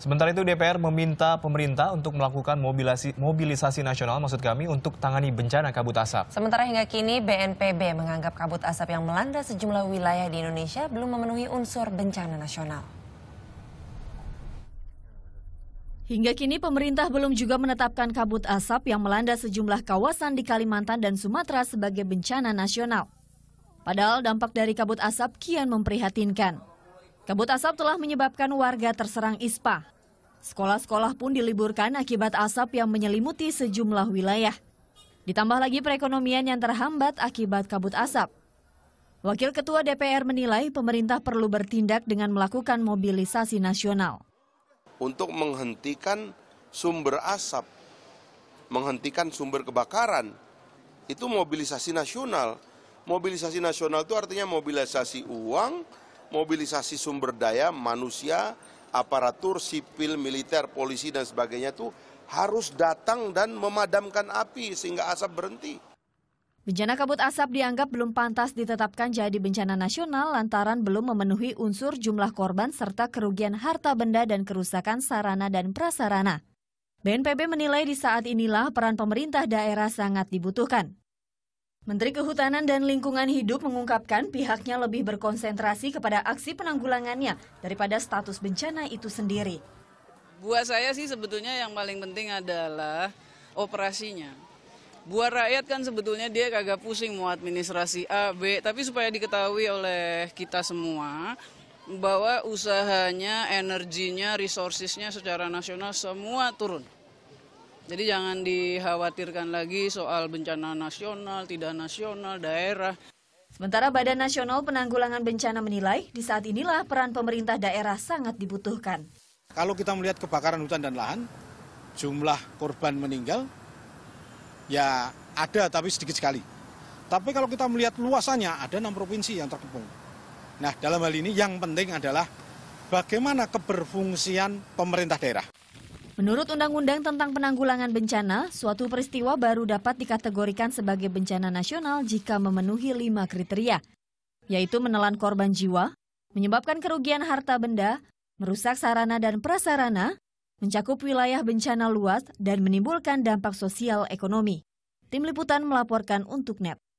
Sementara itu DPR meminta pemerintah untuk melakukan mobilisasi, mobilisasi nasional maksud kami untuk tangani bencana kabut asap. Sementara hingga kini BNPB menganggap kabut asap yang melanda sejumlah wilayah di Indonesia belum memenuhi unsur bencana nasional. Hingga kini pemerintah belum juga menetapkan kabut asap yang melanda sejumlah kawasan di Kalimantan dan Sumatera sebagai bencana nasional. Padahal dampak dari kabut asap kian memprihatinkan. Kabut asap telah menyebabkan warga terserang ISPA. Sekolah-sekolah pun diliburkan akibat asap yang menyelimuti sejumlah wilayah. Ditambah lagi perekonomian yang terhambat akibat kabut asap. Wakil Ketua DPR menilai pemerintah perlu bertindak dengan melakukan mobilisasi nasional. Untuk menghentikan sumber asap, menghentikan sumber kebakaran, itu mobilisasi nasional. Mobilisasi nasional itu artinya mobilisasi uang, mobilisasi sumber daya manusia, aparatur sipil, militer, polisi dan sebagainya itu harus datang dan memadamkan api sehingga asap berhenti. Bencana kabut asap dianggap belum pantas ditetapkan jadi bencana nasional lantaran belum memenuhi unsur jumlah korban serta kerugian harta benda dan kerusakan sarana dan prasarana. BNPB menilai di saat inilah peran pemerintah daerah sangat dibutuhkan. Menteri Kehutanan dan Lingkungan Hidup mengungkapkan pihaknya lebih berkonsentrasi kepada aksi penanggulangannya daripada status bencana itu sendiri. Buat saya sih sebetulnya yang paling penting adalah operasinya. Buat rakyat kan sebetulnya dia kagak pusing mau administrasi A, B, tapi supaya diketahui oleh kita semua bahwa usahanya, energinya, resourcesnya secara nasional semua turun. Jadi jangan dikhawatirkan lagi soal bencana nasional, tidak nasional, daerah. Sementara Badan Nasional Penanggulangan Bencana menilai, di saat inilah peran pemerintah daerah sangat dibutuhkan. Kalau kita melihat kebakaran hutan dan lahan, jumlah korban meninggal, ya ada tapi sedikit sekali. Tapi kalau kita melihat luasannya, ada enam provinsi yang terkepung. Nah, dalam hal ini yang penting adalah bagaimana keberfungsian pemerintah daerah. Menurut Undang-Undang tentang Penanggulangan Bencana, suatu peristiwa baru dapat dikategorikan sebagai bencana nasional jika memenuhi lima kriteria, yaitu menelan korban jiwa, menyebabkan kerugian harta benda, merusak sarana dan prasarana, mencakup wilayah bencana luas, dan menimbulkan dampak sosial ekonomi. Tim Liputan melaporkan untuk NET.